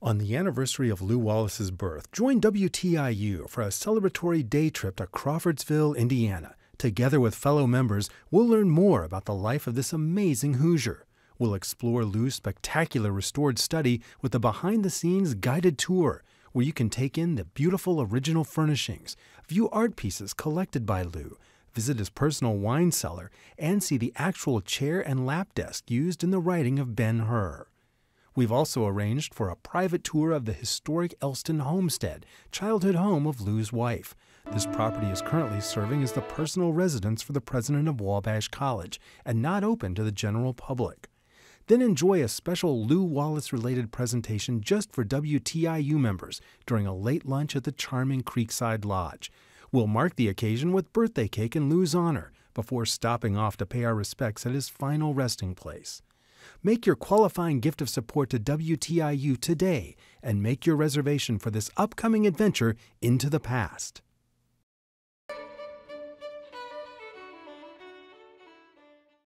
on the anniversary of Lou Wallace's birth, join WTIU for a celebratory day trip to Crawfordsville, Indiana. Together with fellow members, we'll learn more about the life of this amazing Hoosier. We'll explore Lou's spectacular restored study with a behind the scenes guided tour where you can take in the beautiful original furnishings, view art pieces collected by Lou, visit his personal wine cellar, and see the actual chair and lap desk used in the writing of Ben Hur. We've also arranged for a private tour of the historic Elston Homestead, childhood home of Lou's wife. This property is currently serving as the personal residence for the president of Wabash College and not open to the general public. Then enjoy a special Lou Wallace related presentation just for WTIU members during a late lunch at the charming Creekside Lodge. We'll mark the occasion with birthday cake in Lou's honor before stopping off to pay our respects at his final resting place. Make your qualifying gift of support to WTIU today and make your reservation for this upcoming adventure into the past.